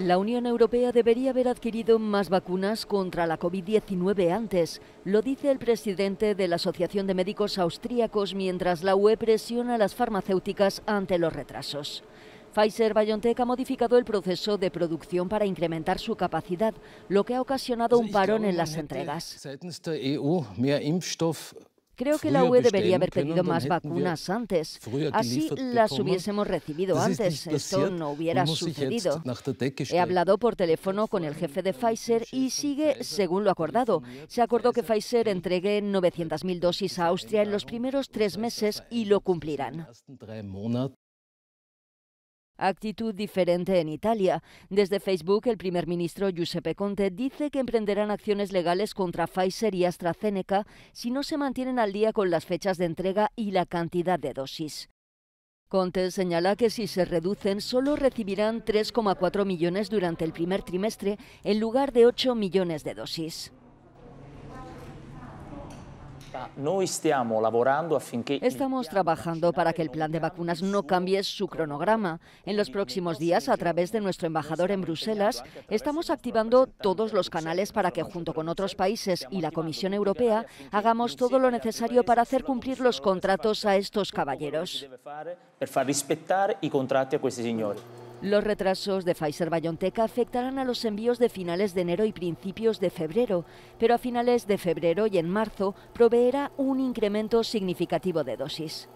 La Unión Europea debería haber adquirido más vacunas contra la COVID-19 antes, lo dice el presidente de la Asociación de Médicos Austríacos mientras la UE presiona a las farmacéuticas ante los retrasos. Pfizer-BioNTech ha modificado el proceso de producción para incrementar su capacidad, lo que ha ocasionado un parón en las entregas. Creo que la UE debería haber pedido más vacunas antes. Así las hubiésemos recibido antes. Esto no hubiera sucedido. He hablado por teléfono con el jefe de Pfizer y sigue según lo acordado. Se acordó que Pfizer entregue 900.000 dosis a Austria en los primeros tres meses y lo cumplirán. Actitud diferente en Italia. Desde Facebook, el primer ministro Giuseppe Conte dice que emprenderán acciones legales contra Pfizer y AstraZeneca si no se mantienen al día con las fechas de entrega y la cantidad de dosis. Conte señala que si se reducen, solo recibirán 3,4 millones durante el primer trimestre en lugar de 8 millones de dosis. Estamos trabajando para que e el plan de vacunas no cambie su cronograma. En los próximos días, a través de nuestro embajador en Bruselas, estamos activando todos los canales para que, junto con otros países y la Comisión Europea, hagamos todo lo necesario para hacer cumplir los e contratos a estos caballeros. respetar a los retrasos de Pfizer-BioNTech afectarán a los envíos de finales de enero y principios de febrero, pero a finales de febrero y en marzo proveerá un incremento significativo de dosis.